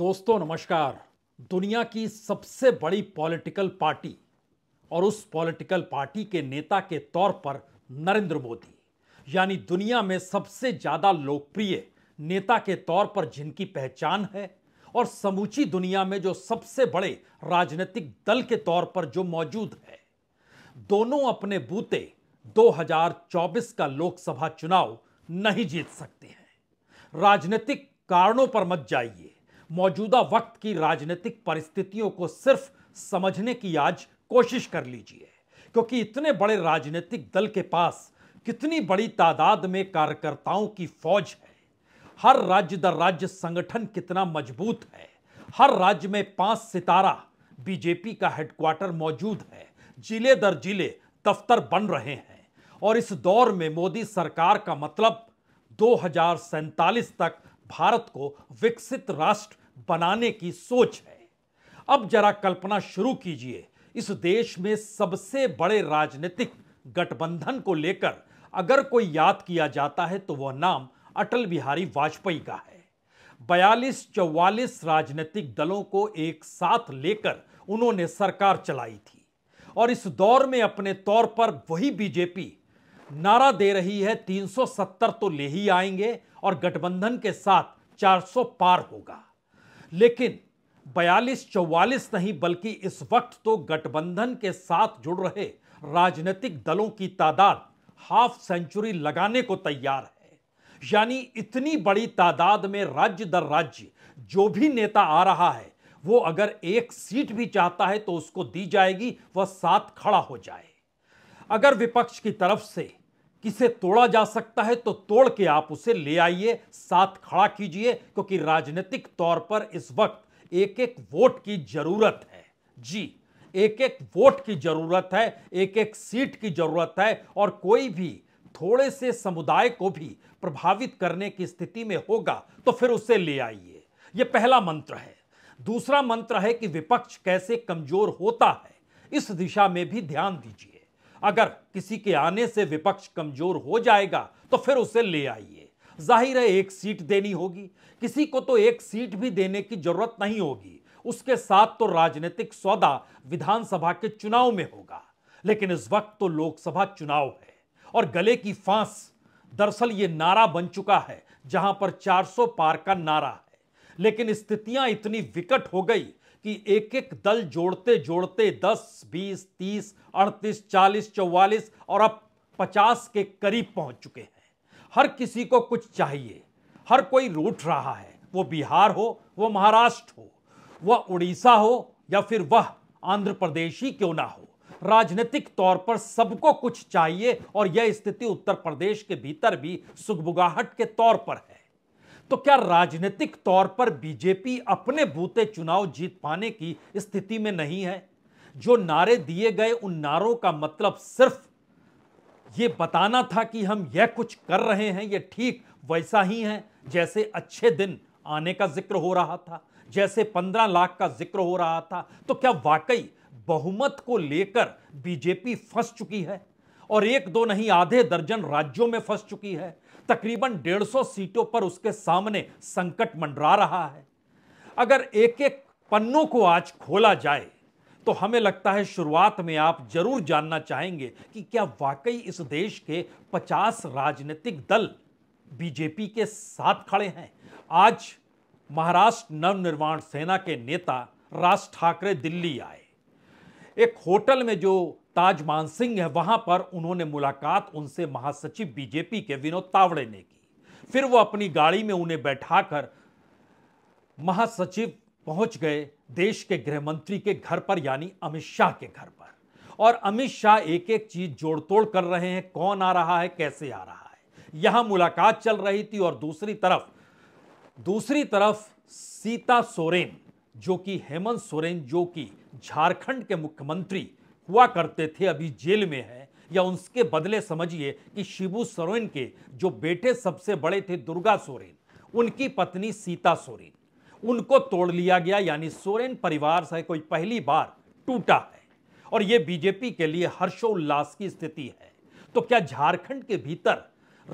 दोस्तों नमस्कार दुनिया की सबसे बड़ी पॉलिटिकल पार्टी और उस पॉलिटिकल पार्टी के नेता के तौर पर नरेंद्र मोदी यानी दुनिया में सबसे ज्यादा लोकप्रिय नेता के तौर पर जिनकी पहचान है और समूची दुनिया में जो सबसे बड़े राजनीतिक दल के तौर पर जो मौजूद है दोनों अपने बूते 2024 का लोकसभा चुनाव नहीं जीत सकते हैं राजनीतिक कारणों पर मत जाइए मौजूदा वक्त की राजनीतिक परिस्थितियों को सिर्फ समझने की आज कोशिश कर लीजिए क्योंकि इतने बड़े राजनीतिक दल के पास कितनी बड़ी तादाद में कार्यकर्ताओं की फौज है हर राज्य दर राज्य संगठन कितना मजबूत है हर राज्य में पांच सितारा बीजेपी का हेडक्वार्टर मौजूद है जिले दर जिले दफ्तर बन रहे हैं और इस दौर में मोदी सरकार का मतलब दो तक भारत को विकसित राष्ट्र बनाने की सोच है अब जरा कल्पना शुरू कीजिए इस देश में सबसे बड़े राजनीतिक गठबंधन को लेकर अगर कोई याद किया जाता है तो वह नाम अटल बिहारी वाजपेयी का है बयालीस चौवालीस राजनीतिक दलों को एक साथ लेकर उन्होंने सरकार चलाई थी और इस दौर में अपने तौर पर वही बीजेपी नारा दे रही है 370 तो ले ही आएंगे और गठबंधन के साथ 400 पार होगा लेकिन बयालीस चौवालीस नहीं बल्कि इस वक्त तो गठबंधन के साथ जुड़ रहे राजनीतिक दलों की तादाद हाफ सेंचुरी लगाने को तैयार है यानी इतनी बड़ी तादाद में राज्य दर राज्य जो भी नेता आ रहा है वो अगर एक सीट भी चाहता है तो उसको दी जाएगी वह साथ खड़ा हो जाए अगर विपक्ष की तरफ से किसे तोड़ा जा सकता है तो तोड़ के आप उसे ले आइए साथ खड़ा कीजिए क्योंकि राजनीतिक तौर पर इस वक्त एक एक वोट की जरूरत है जी एक एक वोट की जरूरत है एक एक सीट की जरूरत है और कोई भी थोड़े से समुदाय को भी प्रभावित करने की स्थिति में होगा तो फिर उसे ले आइए यह पहला मंत्र है दूसरा मंत्र है कि विपक्ष कैसे कमजोर होता है इस दिशा में भी ध्यान दीजिए अगर किसी के आने से विपक्ष कमजोर हो जाएगा तो फिर उसे ले आइए जाहिर है एक सीट देनी होगी किसी को तो एक सीट भी देने की जरूरत नहीं होगी उसके साथ तो राजनीतिक सौदा विधानसभा के चुनाव में होगा लेकिन इस वक्त तो लोकसभा चुनाव है और गले की फांस दरअसल ये नारा बन चुका है जहां पर 400 पार का नारा है लेकिन स्थितियां इतनी विकट हो गई कि एक एक दल जोड़ते जोड़ते 10, 20, 30, 38, 40, 44 और अब 50 के करीब पहुंच चुके हैं हर किसी को कुछ चाहिए हर कोई रूठ रहा है वो बिहार हो वो महाराष्ट्र हो वह उड़ीसा हो या फिर वह आंध्र प्रदेश ही क्यों ना हो राजनीतिक तौर पर सबको कुछ चाहिए और यह स्थिति उत्तर प्रदेश के भीतर भी सुगबुगाहट के तौर पर है तो क्या राजनीतिक तौर पर बीजेपी अपने बूते चुनाव जीत पाने की स्थिति में नहीं है जो नारे दिए गए उन नारों का मतलब सिर्फ ये बताना था कि हम यह कुछ कर रहे हैं ये ठीक वैसा ही है जैसे अच्छे दिन आने का जिक्र हो रहा था जैसे पंद्रह लाख का जिक्र हो रहा था तो क्या वाकई बहुमत को लेकर बीजेपी फंस चुकी है और एक दो नहीं आधे दर्जन राज्यों में फंस चुकी है तकरीबन 150 सीटों पर उसके सामने संकट मंडरा रहा है अगर एक एक पन्नों को आज खोला जाए तो हमें लगता है शुरुआत में आप जरूर जानना चाहेंगे कि क्या वाकई इस देश के 50 राजनीतिक दल बीजेपी के साथ खड़े हैं आज महाराष्ट्र नवनिर्माण सेना के नेता राज ठाकरे दिल्ली आए एक होटल में जो ताजमान सिंह है वहां पर उन्होंने मुलाकात उनसे महासचिव बीजेपी के विनोद तावड़े ने की फिर वो अपनी गाड़ी में उन्हें बैठाकर महासचिव पहुंच गए देश के गृहमंत्री के घर पर यानी अमित शाह के घर पर और अमित शाह एक एक चीज जोड़ तोड़ कर रहे हैं कौन आ रहा है कैसे आ रहा है यहां मुलाकात चल रही थी और दूसरी तरफ दूसरी तरफ सीता सोरेन जो कि हेमंत सोरेन जो कि झारखंड के मुख्यमंत्री हुआ करते थे अभी जेल में है या उसके बदले समझिए कि शिबू सोरेन के जो बेटे सबसे बड़े थे दुर्गा सोरेन उनकी पत्नी सीता सोरेन उनको तोड़ लिया गया यानी सोरेन परिवार से कोई पहली बार टूटा है और ये बीजेपी के लिए हर्षोल्लास की स्थिति है तो क्या झारखंड के भीतर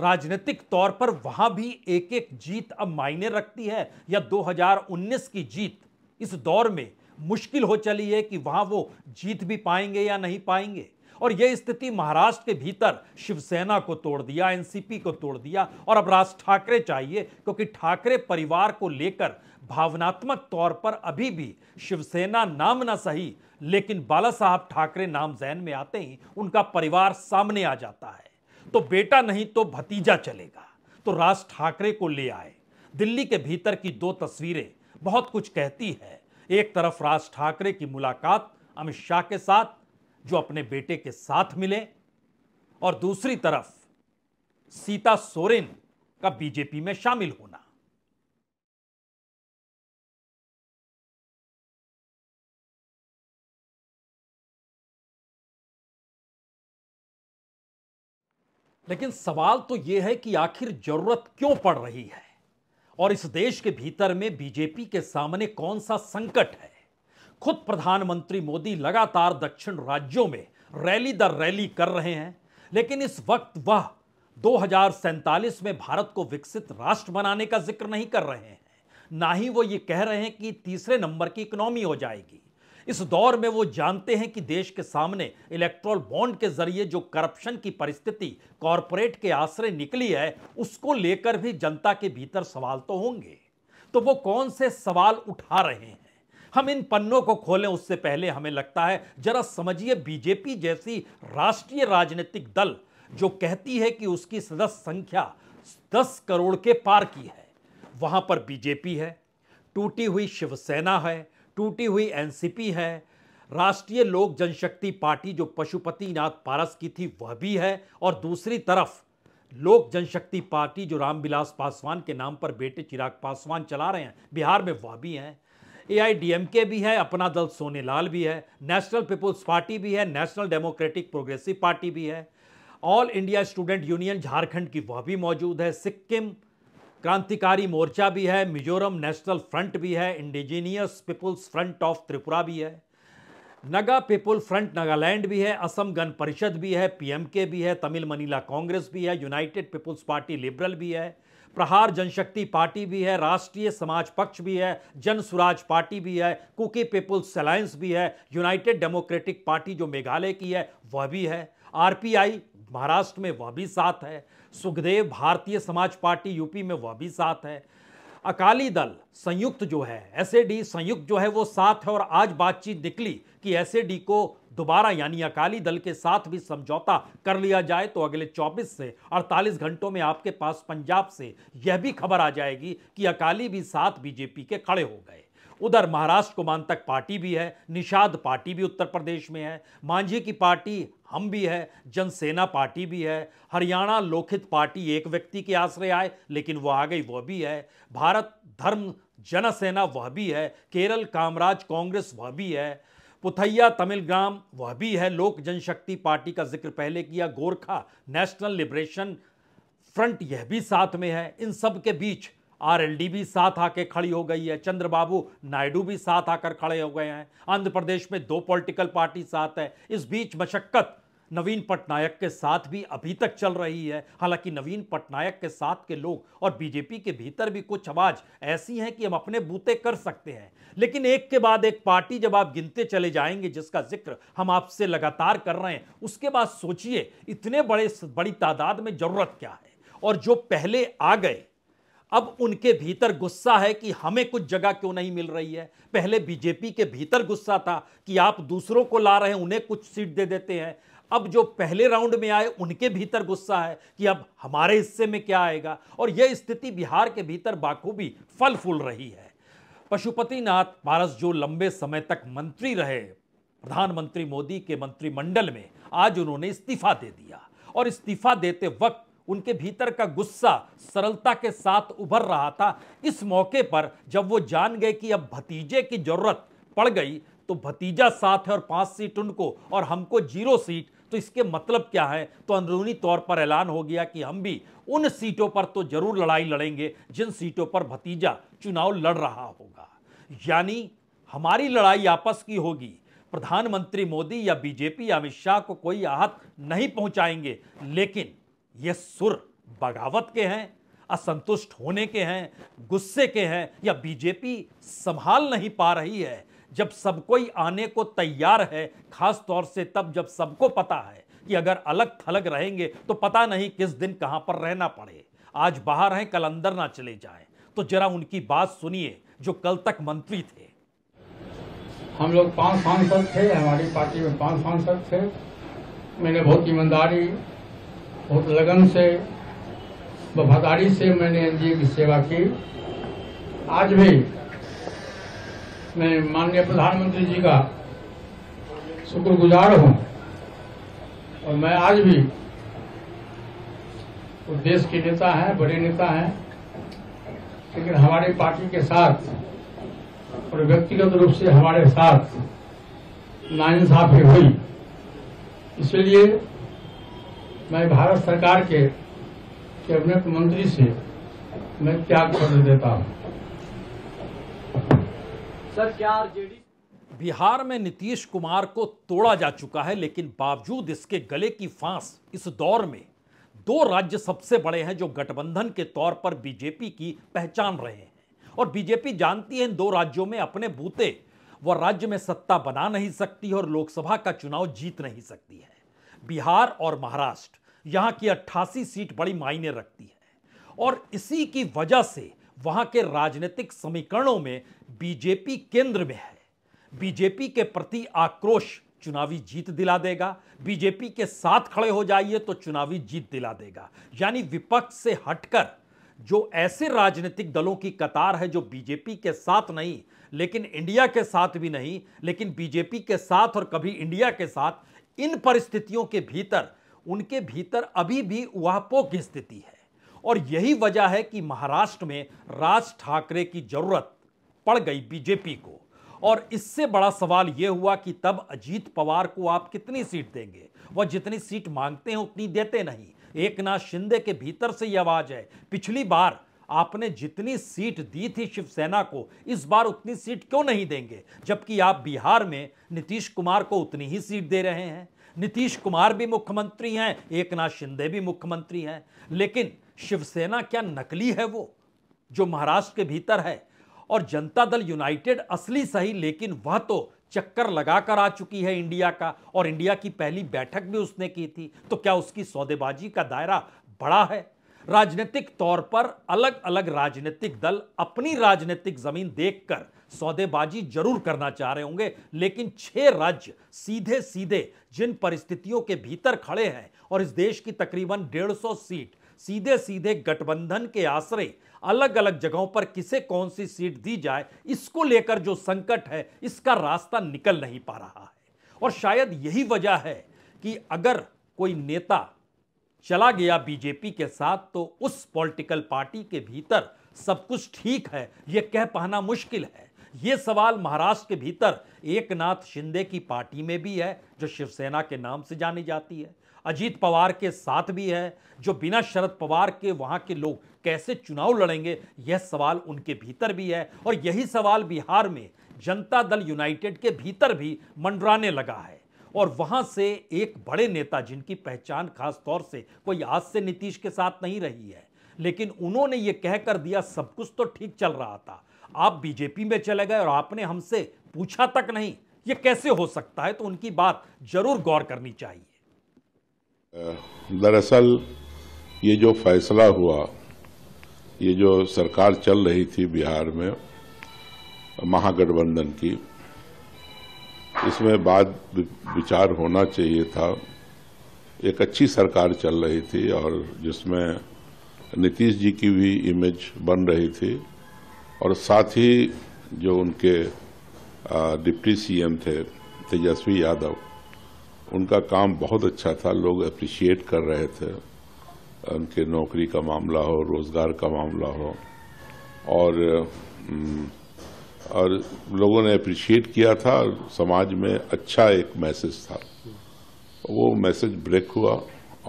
राजनीतिक तौर पर वहां भी एक एक जीत अब मायने रखती है या 2019 की जीत इस दौर में मुश्किल हो चली है कि वहां वो जीत भी पाएंगे या नहीं पाएंगे और यह स्थिति महाराष्ट्र के भीतर शिवसेना को तोड़ दिया एनसीपी को तोड़ दिया और अब राज ठाकरे चाहिए क्योंकि ठाकरे परिवार को लेकर भावनात्मक तौर पर अभी भी शिवसेना नाम ना सही लेकिन बाला साहब ठाकरे नाम जहन में आते ही उनका परिवार सामने आ जाता है तो बेटा नहीं तो भतीजा चलेगा तो राज ठाकरे को ले आए दिल्ली के भीतर की दो तस्वीरें बहुत कुछ कहती है एक तरफ राज ठाकरे की मुलाकात अमित शाह के साथ जो अपने बेटे के साथ मिले और दूसरी तरफ सीता सोरेन का बीजेपी में शामिल होना लेकिन सवाल तो यह है कि आखिर जरूरत क्यों पड़ रही है और इस देश के भीतर में बीजेपी के सामने कौन सा संकट है खुद प्रधानमंत्री मोदी लगातार दक्षिण राज्यों में रैली दर रैली कर रहे हैं लेकिन इस वक्त वह दो में भारत को विकसित राष्ट्र बनाने का जिक्र नहीं कर रहे हैं ना ही वो ये कह रहे हैं कि तीसरे नंबर की इकोनॉमी हो जाएगी इस दौर में वो जानते हैं कि देश के सामने इलेक्ट्रॉल बॉन्ड के जरिए जो करप्शन की परिस्थिति कॉरपोरेट के आश्रय निकली है उसको लेकर भी जनता के भीतर सवाल तो होंगे तो वो कौन से सवाल उठा रहे हैं हम इन पन्नों को खोलें उससे पहले हमें लगता है जरा समझिए बीजेपी जैसी राष्ट्रीय राजनीतिक दल जो कहती है कि उसकी सदस्य संख्या दस करोड़ के पार की है वहां पर बीजेपी है टूटी हुई शिवसेना है टूटी हुई एनसीपी है राष्ट्रीय लोक जनशक्ति पार्टी जो पशुपतिनाथ पारस की थी वह भी है और दूसरी तरफ लोक जनशक्ति पार्टी जो रामविलास पासवान के नाम पर बेटे चिराग पासवान चला रहे हैं बिहार में वह भी हैं एआईडीएमके भी है अपना दल सोनेलाल भी है नेशनल पीपुल्स पार्टी भी है नेशनल डेमोक्रेटिक प्रोग्रेसिव पार्टी भी है all India student union Jharkhand की वह भी मौजूद है सिक्किम क्रांतिकारी मोर्चा भी है मिजोरम नेशनल फ्रंट भी है indigenous peoples front of Tripura भी है नगा पीपुल फ्रंट नागालैंड भी है असम गण परिषद भी है पीएमके भी है तमिल मनीला कांग्रेस भी है यूनाइटेड पीपुल्स पार्टी लिबरल भी है प्रहार जनशक्ति पार्टी भी है राष्ट्रीय समाज पक्ष भी है जन स्वराज पार्टी भी है कुकी पीपुल्स अलायंस भी है यूनाइटेड डेमोक्रेटिक पार्टी जो मेघालय की है वह भी है आरपीआई महाराष्ट्र में वह भी साथ है सुखदेव भारतीय समाज पार्टी यूपी में वह भी साथ है अकाली दल संयुक्त जो है एसएडी संयुक्त जो है वो साथ है और आज बातचीत निकली कि एसएडी को दोबारा यानी अकाली दल के साथ भी समझौता कर लिया जाए तो अगले 24 से 48 घंटों में आपके पास पंजाब से यह भी खबर आ जाएगी कि अकाली भी साथ बीजेपी के खड़े हो गए उधर महाराष्ट्र को तक पार्टी भी है निषाद पार्टी भी उत्तर प्रदेश में है मांझी की पार्टी हम भी है जनसेना पार्टी भी है हरियाणा लोकहित पार्टी एक व्यक्ति के आश्रय आए लेकिन वह आ गई वह भी है भारत धर्म जनसेना वह भी है केरल कामराज कांग्रेस वह भी है पुथैया तमिलग्राम वह भी है लोक जनशक्ति पार्टी का जिक्र पहले किया गोरखा नेशनल लिबरेशन फ्रंट यह भी साथ में है इन सब के बीच आरएलडी भी साथ आके खड़ी हो गई है चंद्रबाबू नायडू भी साथ आकर खड़े हो गए हैं आंध्र प्रदेश में दो पॉलिटिकल पार्टी साथ है इस बीच मशक्कत नवीन पटनायक के साथ भी अभी तक चल रही है हालांकि नवीन पटनायक के साथ के लोग और बीजेपी के भीतर भी कुछ आवाज ऐसी हैं कि हम अपने बूते कर सकते हैं लेकिन एक के बाद एक पार्टी जब आप गिनते चले जाएंगे जिसका जिक्र हम आपसे लगातार कर रहे हैं उसके बाद सोचिए इतने बड़े बड़ी तादाद में जरूरत क्या है और जो पहले आ गए अब उनके भीतर गुस्सा है कि हमें कुछ जगह क्यों नहीं मिल रही है पहले बीजेपी के भीतर गुस्सा था कि आप दूसरों को ला रहे हैं उन्हें कुछ सीट दे देते हैं अब जो पहले राउंड में आए उनके भीतर गुस्सा है कि अब हमारे हिस्से में क्या आएगा और यह स्थिति बिहार के भीतर बाखूबी फल फूल रही है पशुपतिनाथ पारस जो लंबे समय तक मंत्री रहे प्रधानमंत्री मोदी के मंत्रिमंडल में आज उन्होंने इस्तीफा दे दिया और इस्तीफा देते वक्त उनके भीतर का गुस्सा सरलता के साथ उभर रहा था इस मौके पर जब वो जान गए कि अब भतीजे की जरूरत पड़ गई तो भतीजा साथ है और पांच सीट उनको और हमको जीरो सीट तो इसके मतलब क्या है तो अंदरूनी तौर पर ऐलान हो गया कि हम भी उन सीटों पर तो जरूर लड़ाई लड़ेंगे जिन सीटों पर भतीजा चुनाव लड़ रहा होगा यानी हमारी लड़ाई आपस की होगी प्रधानमंत्री मोदी या बीजेपी या अमित शाह को कोई आहत नहीं पहुंचाएंगे लेकिन ये सुर बगावत के हैं असंतुष्ट होने के हैं गुस्से के हैं या बीजेपी संभाल नहीं पा रही है जब सब कोई आने को तैयार है खास तौर से तब जब सबको पता है कि अगर अलग थलग रहेंगे तो पता नहीं किस दिन कहां पर रहना पड़े आज बाहर हैं कल अंदर ना चले जाएं तो जरा उनकी बात सुनिए जो कल तक मंत्री थे हम लोग पांच सांसद थे हमारी पार्टी में पांच सांसद थे मैंने बहुत ईमानदारी बहुत लगन से वफादारी से मैंने एनजीओ की सेवा की आज भी मैं माननीय प्रधानमंत्री जी का शुक्रगुजार हूं और मैं आज भी वो तो देश के नेता हैं बड़े नेता हैं लेकिन हमारी पार्टी के साथ और व्यक्तिगत रूप से हमारे साथ नाइंसाफी हुई इसलिए मैं भारत सरकार के कैबिनेट मंत्री से मैं त्याग पत्र देता हूं सर क्या आरजेडी बिहार में नीतीश कुमार को तोड़ा जा चुका है लेकिन बावजूद इसके गले की फांस इस दौर में दो राज्य सबसे बड़े हैं जो गठबंधन के तौर पर बीजेपी की पहचान रहे हैं और बीजेपी जानती है इन दो राज्यों में अपने बूते वह राज्य में सत्ता बना नहीं सकती और लोकसभा का चुनाव जीत नहीं सकती है बिहार और महाराष्ट्र यहाँ की अट्ठासी सीट बड़ी मायने रखती है और इसी की वजह से वहाँ के राजनीतिक समीकरणों में बीजेपी केंद्र में है बीजेपी के प्रति आक्रोश चुनावी जीत दिला देगा बीजेपी के साथ खड़े हो जाइए तो चुनावी जीत दिला देगा यानी विपक्ष से हटकर जो ऐसे राजनीतिक दलों की कतार है जो बीजेपी के साथ नहीं लेकिन इंडिया के साथ भी नहीं लेकिन बीजेपी के साथ और कभी इंडिया के साथ इन परिस्थितियों के भीतर उनके भीतर अभी भी उहापों की स्थिति है और यही वजह है कि महाराष्ट्र में राज ठाकरे की जरूरत पड़ गई बीजेपी को और इससे बड़ा सवाल यह हुआ कि तब अजीत पवार को आप कितनी सीट देंगे वह जितनी सीट मांगते हैं उतनी देते नहीं एक नाथ शिंदे के भीतर से यह आवाज है पिछली बार आपने जितनी सीट दी थी शिवसेना को इस बार उतनी सीट क्यों नहीं देंगे जबकि आप बिहार में नीतीश कुमार को उतनी ही सीट दे रहे हैं नीतीश कुमार भी मुख्यमंत्री हैं एक नाथ शिंदे भी मुख्यमंत्री हैं लेकिन शिवसेना क्या नकली है वो जो महाराष्ट्र के भीतर है और जनता दल यूनाइटेड असली सही लेकिन वह तो चक्कर लगाकर आ चुकी है इंडिया का और इंडिया की पहली बैठक भी उसने की थी तो क्या उसकी सौदेबाजी का दायरा बड़ा है राजनीतिक तौर पर अलग अलग राजनीतिक दल अपनी राजनीतिक जमीन देखकर सौदेबाजी जरूर करना चाह रहे होंगे लेकिन छह राज्य सीधे सीधे जिन परिस्थितियों के भीतर खड़े हैं और इस देश की तकरीबन 150 सीट सीधे सीधे गठबंधन के आश्रय अलग अलग जगहों पर किसे कौन सी सीट दी जाए इसको लेकर जो संकट है इसका रास्ता निकल नहीं पा रहा है और शायद यही वजह है कि अगर कोई नेता चला गया बीजेपी के साथ तो उस पॉलिटिकल पार्टी के भीतर सब कुछ ठीक है ये कह पाना मुश्किल है ये सवाल महाराष्ट्र के भीतर एक नाथ शिंदे की पार्टी में भी है जो शिवसेना के नाम से जानी जाती है अजीत पवार के साथ भी है जो बिना शरद पवार के वहाँ के लोग कैसे चुनाव लड़ेंगे यह सवाल उनके भीतर भी है और यही सवाल बिहार में जनता दल यूनाइटेड के भीतर भी मंडराने लगा है और वहां से एक बड़े नेता जिनकी पहचान खास तौर से कोई आज से नीतीश के साथ नहीं रही है लेकिन उन्होंने ये कह कर दिया सब कुछ तो ठीक चल रहा था आप बीजेपी में चले गए और आपने हमसे पूछा तक नहीं ये कैसे हो सकता है तो उनकी बात जरूर गौर करनी चाहिए दरअसल ये जो फैसला हुआ ये जो सरकार चल रही थी बिहार में महागठबंधन की इसमें बाद विचार होना चाहिए था एक अच्छी सरकार चल रही थी और जिसमें नीतीश जी की भी इमेज बन रही थी और साथ ही जो उनके डिप्टी सीएम थे तेजस्वी यादव उनका काम बहुत अच्छा था लोग अप्रिशिएट कर रहे थे उनके नौकरी का मामला हो रोज़गार का मामला हो और और लोगों ने अप्रिशिएट किया था और समाज में अच्छा एक मैसेज था वो मैसेज ब्रेक हुआ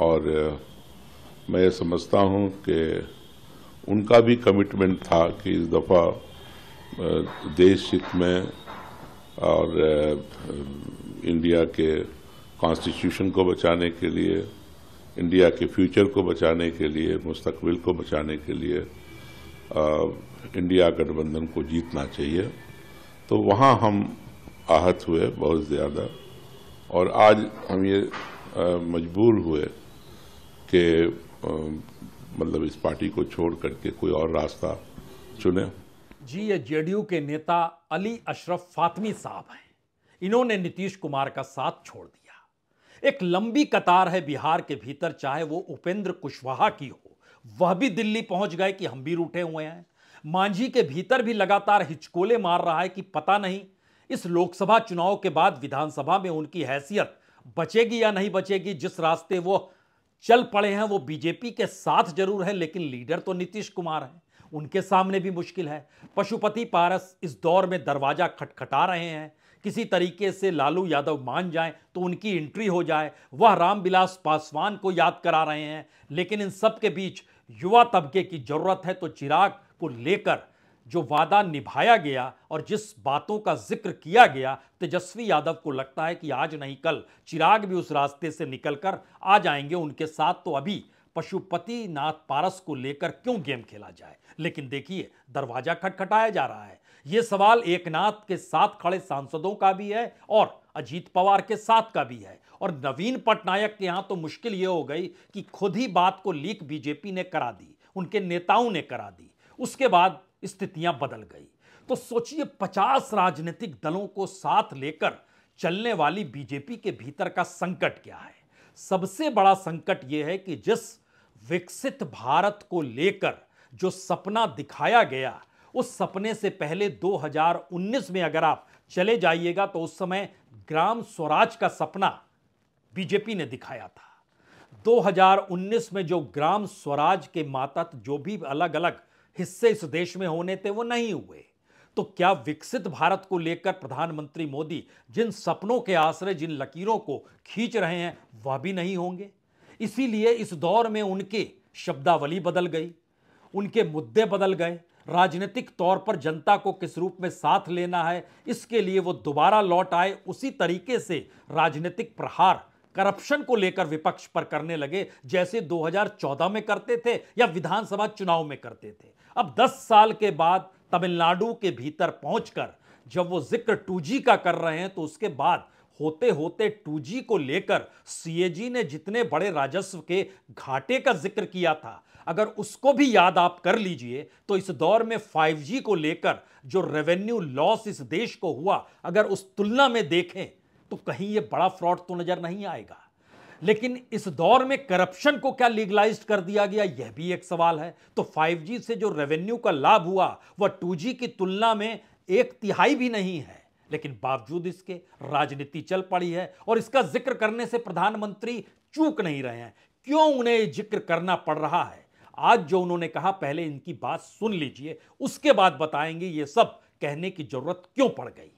और मैं ये समझता हूँ कि उनका भी कमिटमेंट था कि इस दफ़ा देश हित में और इंडिया के कॉन्स्टिट्यूशन को बचाने के लिए इंडिया के फ्यूचर को बचाने के लिए मुस्तकबिल को बचाने के लिए इंडिया गठबंधन को जीतना चाहिए तो वहाँ हम आहत हुए बहुत ज़्यादा और आज हम ये मजबूर हुए कि मतलब इस पार्टी को छोड़ करके कोई और रास्ता चुने जी ये जेडीयू के नेता अली अशरफ फातमी साहब हैं इन्होंने नीतीश कुमार का साथ छोड़ दिया एक लंबी कतार है बिहार के भीतर चाहे वो उपेंद्र कुशवाहा की हो वह भी दिल्ली पहुंच गए कि हम भी रूठे हुए हैं मांझी के भीतर भी लगातार हिचकोले मार रहा है कि पता नहीं इस लोकसभा चुनाव के बाद विधानसभा में उनकी हैसियत बचेगी या नहीं बचेगी जिस रास्ते वो चल पड़े हैं वो बीजेपी के साथ जरूर है लेकिन लीडर तो नीतीश कुमार हैं उनके सामने भी मुश्किल है पशुपति पारस इस दौर में दरवाजा खटखटा रहे हैं किसी तरीके से लालू यादव मान जाएं तो उनकी एंट्री हो जाए वह रामविलास पासवान को याद करा रहे हैं लेकिन इन सब के बीच युवा तबके की जरूरत है तो चिराग को लेकर जो वादा निभाया गया और जिस बातों का जिक्र किया गया तेजस्वी यादव को लगता है कि आज नहीं कल चिराग भी उस रास्ते से निकलकर आ जाएंगे उनके साथ तो अभी पशुपति नाथ पारस को लेकर क्यों गेम खेला जाए लेकिन देखिए दरवाजा खटखटाया जा रहा है ये सवाल एकनाथ के साथ खड़े सांसदों का भी है और अजीत पवार के साथ का भी है और नवीन पटनायक के यहां तो मुश्किल ये हो गई कि खुद ही बात को लीक बीजेपी ने करा दी उनके नेताओं ने करा दी उसके बाद स्थितियां बदल गई तो सोचिए पचास राजनीतिक दलों को साथ लेकर चलने वाली बीजेपी के भीतर का संकट क्या है सबसे बड़ा संकट यह है कि जिस विकसित भारत को लेकर जो सपना दिखाया गया उस सपने से पहले 2019 में अगर आप चले जाइएगा तो उस समय ग्राम स्वराज का सपना बीजेपी ने दिखाया था 2019 में जो ग्राम स्वराज के मातहत जो भी अलग अलग हिस्से इस देश में होने थे वो नहीं हुए तो क्या विकसित भारत को लेकर प्रधानमंत्री मोदी जिन सपनों के आश्रय जिन लकीरों को खींच रहे हैं वह भी नहीं होंगे इसीलिए इस दौर में उनके शब्दावली बदल गई उनके मुद्दे बदल गए राजनीतिक तौर पर जनता को किस रूप में साथ लेना है इसके लिए वो दोबारा लौट आए उसी तरीके से राजनीतिक प्रहार करप्शन को लेकर विपक्ष पर करने लगे जैसे 2014 में करते थे या विधानसभा चुनाव में करते थे अब 10 साल के बाद तमिलनाडु के भीतर पहुंचकर जब वो जिक्र टू का कर रहे हैं तो उसके बाद होते होते टू को लेकर सीएजी ने जितने बड़े राजस्व के घाटे का जिक्र किया था अगर उसको भी याद आप कर लीजिए तो इस दौर में 5G को लेकर जो रेवेन्यू लॉस इस देश को हुआ अगर उस तुलना में देखें तो कहीं ये बड़ा फ्रॉड तो नजर नहीं आएगा लेकिन इस दौर में करप्शन को क्या लीगलाइज कर दिया गया यह भी एक सवाल है तो 5G से जो रेवेन्यू का लाभ हुआ वह 2G की तुलना में एक तिहाई भी नहीं है लेकिन बावजूद इसके राजनीति चल पड़ी है और इसका जिक्र करने से प्रधानमंत्री चूक नहीं रहे हैं क्यों उन्हें जिक्र करना पड़ रहा है आज जो उन्होंने कहा पहले इनकी बात सुन लीजिए उसके बाद बताएंगे ये सब कहने की जरूरत क्यों पड़ गई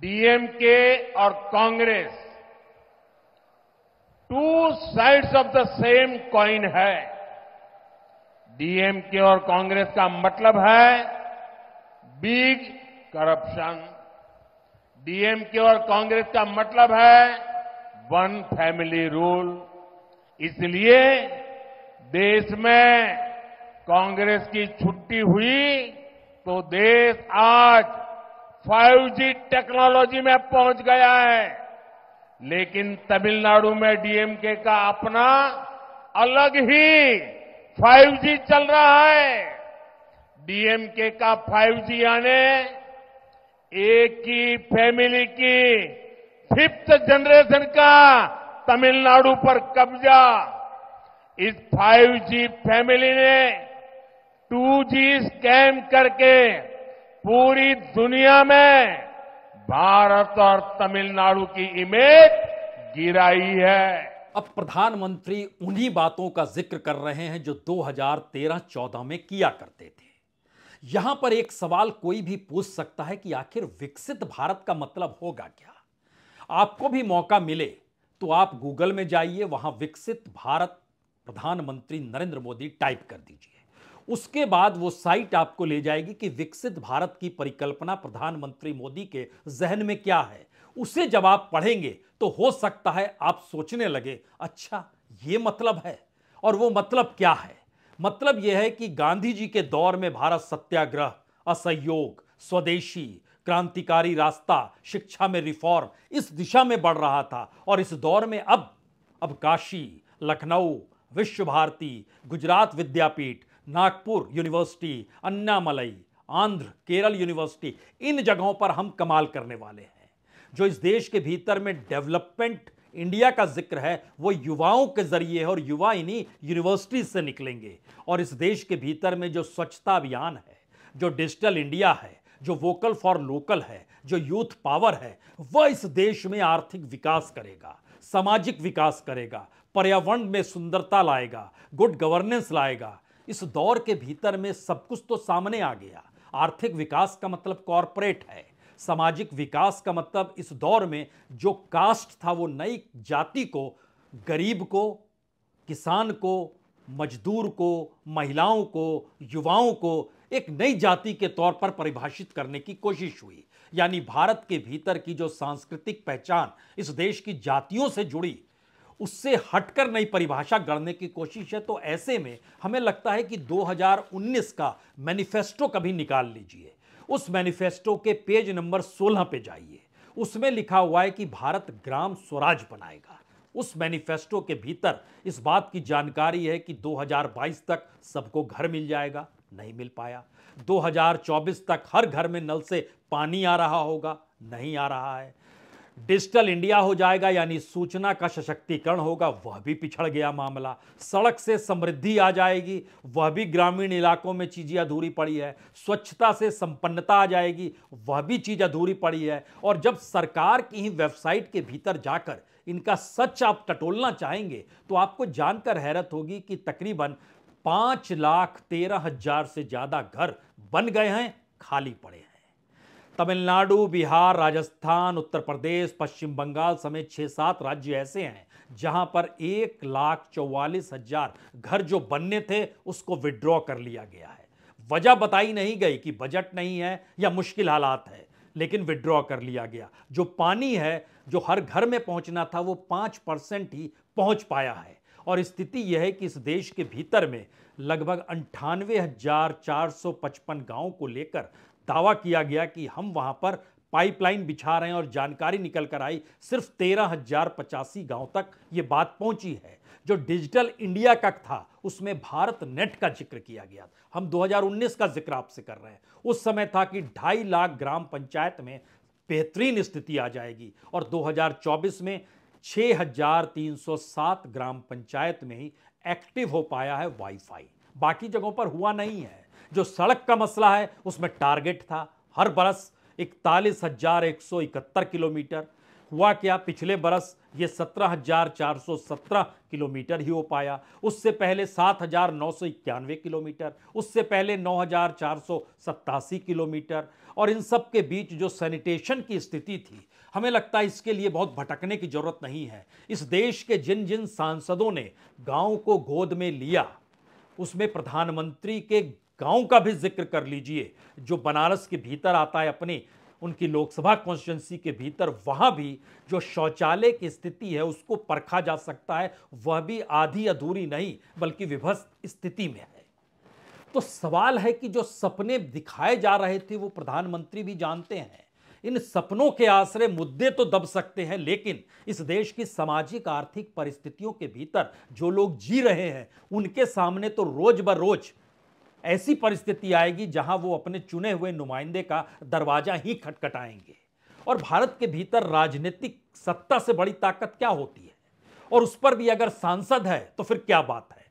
डीएमके और Congress two sides of the same coin है डीएमके और कांग्रेस का मतलब है बिग करप्शन डीएमके और कांग्रेस का मतलब है वन फैमिली रूल इसलिए देश में कांग्रेस की छुट्टी हुई तो देश आज 5G टेक्नोलॉजी में पहुंच गया है लेकिन तमिलनाडु में डीएमके का अपना अलग ही 5G चल रहा है डीएमके का 5G यानी एक ही फैमिली की फिफ्थ जनरेशन का तमिलनाडु पर कब्जा इस 5G फैमिली ने 2G स्कैम करके पूरी दुनिया में भारत और तमिलनाडु की इमेज गिराई है अब प्रधानमंत्री उन्हीं बातों का जिक्र कर रहे हैं जो 2013-14 में किया करते थे यहां पर एक सवाल कोई भी पूछ सकता है कि आखिर विकसित भारत का मतलब होगा क्या आपको भी मौका मिले तो आप गूगल में जाइए वहां विकसित भारत प्रधानमंत्री नरेंद्र मोदी टाइप कर दीजिए उसके बाद वो साइट आपको ले जाएगी कि विकसित भारत की परिकल्पना प्रधानमंत्री मोदी के जहन में क्या है उसे जब आप पढ़ेंगे तो हो सकता है आप सोचने लगे अच्छा ये मतलब है और वो मतलब क्या है मतलब यह है कि गांधी जी के दौर में भारत सत्याग्रह असहयोग स्वदेशी क्रांतिकारी रास्ता शिक्षा में रिफॉर्म इस दिशा में बढ़ रहा था और इस दौर में अब अब काशी लखनऊ विश्व भारती गुजरात विद्यापीठ नागपुर यूनिवर्सिटी अन्नामलई आंध्र केरल यूनिवर्सिटी इन जगहों पर हम कमाल करने वाले हैं जो इस देश के भीतर में डेवलपमेंट इंडिया का जिक्र है वो युवाओं के जरिए है और युवा इन्हीं यूनिवर्सिटी से निकलेंगे और इस देश के भीतर में जो स्वच्छता अभियान है जो डिजिटल इंडिया है जो वोकल फॉर लोकल है जो यूथ पावर है वह इस देश में आर्थिक विकास करेगा सामाजिक विकास करेगा पर्यावरण में सुंदरता लाएगा गुड गवर्नेंस लाएगा इस दौर के भीतर में सब कुछ तो सामने आ गया आर्थिक विकास का मतलब कॉरपोरेट है सामाजिक विकास का मतलब इस दौर में जो कास्ट था वो नई जाति को गरीब को किसान को मजदूर को महिलाओं को युवाओं को एक नई जाति के तौर पर परिभाषित करने की कोशिश हुई यानी भारत के भीतर की जो सांस्कृतिक पहचान इस देश की जातियों से जुड़ी उससे हटकर नई परिभाषा गढ़ने की कोशिश है तो ऐसे में हमें लगता है कि 2019 का मैनिफेस्टो कभी निकाल लीजिए उस मैनिफेस्टो के पेज नंबर 16 पे जाइए उसमें लिखा हुआ है कि भारत ग्राम स्वराज बनाएगा उस मैनिफेस्टो के भीतर इस बात की जानकारी है कि 2022 तक सबको घर मिल जाएगा नहीं मिल पाया 2024 तक हर घर में नल से पानी आ रहा होगा नहीं आ रहा है डिजिटल इंडिया हो जाएगा यानी सूचना का सशक्तिकरण होगा वह भी पिछड़ गया मामला सड़क से समृद्धि आ जाएगी वह भी ग्रामीण इलाकों में चीज़ें अधूरी पड़ी है स्वच्छता से संपन्नता आ जाएगी वह भी चीज़ अधूरी पड़ी है और जब सरकार की ही वेबसाइट के भीतर जाकर इनका सच आप टटोलना चाहेंगे तो आपको जानकर हैरत होगी कि तकरीबन पांच लाख तेरह हजार से ज़्यादा घर बन गए हैं खाली पड़े हैं तमिलनाडु बिहार राजस्थान उत्तर प्रदेश पश्चिम बंगाल समेत छः सात राज्य ऐसे हैं जहां पर एक लाख चौवालीस हजार घर जो बनने थे उसको विड्रॉ कर लिया गया है वजह बताई नहीं गई कि बजट नहीं है या मुश्किल हालात है लेकिन विड्रॉ कर लिया गया जो पानी है जो हर घर में पहुंचना था वो पाँच परसेंट ही पहुंच पाया है और स्थिति यह है कि इस देश के भीतर में लगभग अंठानवे हजार चार सौ पचपन गाँव को लेकर दावा किया गया कि हम वहां पर पाइपलाइन बिछा रहे हैं और जानकारी निकल कर आई सिर्फ तेरह हजार पचासी गाँव तक ये बात पहुंची है जो डिजिटल इंडिया का था उसमें भारत नेट का जिक्र किया गया हम 2019 का जिक्र आपसे कर रहे हैं उस समय था कि ढाई लाख ग्राम पंचायत में बेहतरीन स्थिति आ जाएगी और 2024 में 6,307 ग्राम पंचायत में ही एक्टिव हो पाया है वाईफाई बाकी जगहों पर हुआ नहीं है जो सड़क का मसला है उसमें टारगेट था हर बरस इकतालीस हजार एक सौ इकहत्तर किलोमीटर हुआ क्या पिछले बरस ये सत्रह हजार चार सौ सत्रह किलोमीटर ही हो पाया उससे पहले सात हजार नौ सौ इक्यानवे किलोमीटर उससे पहले नौ हजार चार सौ सत्तासी किलोमीटर और इन सब के बीच जो सैनिटेशन की स्थिति थी हमें लगता है इसके लिए बहुत भटकने की ज़रूरत नहीं है इस देश के जिन जिन सांसदों ने गाँव को गोद में लिया उसमें प्रधानमंत्री के गांव का भी जिक्र कर लीजिए जो बनारस के भीतर आता है अपने उनकी लोकसभा कॉन्स्टिट्युंसी के भीतर वहाँ भी जो शौचालय की स्थिति है उसको परखा जा सकता है वह भी आधी अधूरी नहीं बल्कि विभस्त स्थिति में है तो सवाल है कि जो सपने दिखाए जा रहे थे वो प्रधानमंत्री भी जानते हैं इन सपनों के आश्रय मुद्दे तो दब सकते हैं लेकिन इस देश की सामाजिक आर्थिक परिस्थितियों के भीतर जो लोग जी रहे हैं उनके सामने तो रोज ब रोज ऐसी परिस्थिति आएगी जहां वो अपने चुने हुए नुमाइंदे का दरवाजा ही खटखटाएंगे और भारत के भीतर राजनीतिक सत्ता से बड़ी ताकत क्या होती है और उस पर भी अगर सांसद है तो फिर क्या बात है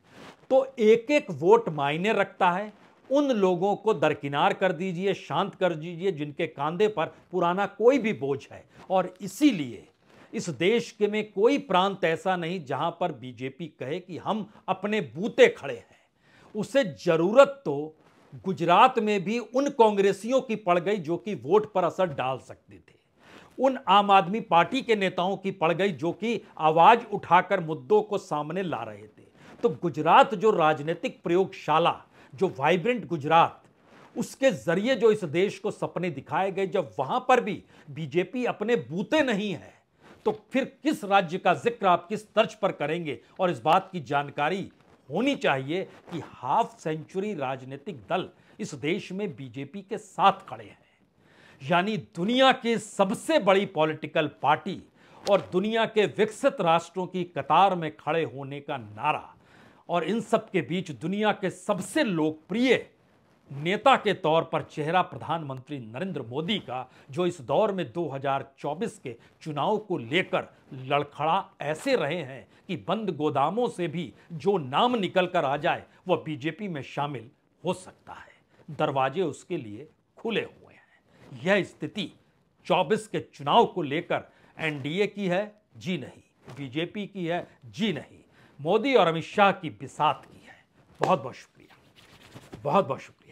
तो एक एक वोट मायने रखता है उन लोगों को दरकिनार कर दीजिए शांत कर दीजिए जिनके कांधे पर पुराना कोई भी बोझ है और इसीलिए इस देश के में कोई प्रांत ऐसा नहीं जहां पर बीजेपी कहे कि हम अपने बूते खड़े हैं उसे जरूरत तो गुजरात में भी उन कांग्रेसियों की पड़ गई जो कि वोट पर असर डाल सकते थे उन आम आदमी पार्टी के नेताओं की पड़ गई जो कि आवाज उठाकर मुद्दों को सामने ला रहे थे तो गुजरात जो राजनीतिक प्रयोगशाला जो वाइब्रेंट गुजरात उसके जरिए जो इस देश को सपने दिखाए गए जब वहां पर भी बीजेपी अपने बूते नहीं है तो फिर किस राज्य का जिक्र आप किस तर्ज पर करेंगे और इस बात की जानकारी होनी चाहिए कि हाफ सेंचुरी राजनीतिक दल इस देश में बीजेपी के साथ खड़े हैं यानी दुनिया की सबसे बड़ी पॉलिटिकल पार्टी और दुनिया के विकसित राष्ट्रों की कतार में खड़े होने का नारा और इन सब के बीच दुनिया के सबसे लोकप्रिय नेता के तौर पर चेहरा प्रधानमंत्री नरेंद्र मोदी का जो इस दौर में 2024 के चुनाव को लेकर लड़खड़ा ऐसे रहे हैं कि बंद गोदामों से भी जो नाम निकल कर आ जाए वह बीजेपी में शामिल हो सकता है दरवाजे उसके लिए खुले हुए हैं यह स्थिति 24 के चुनाव को लेकर एनडीए की है जी नहीं बीजेपी की है जी नहीं मोदी और अमित शाह की बिसात की है बहुत बहुत शुक्रिया बहुत बहुत शुक्रिया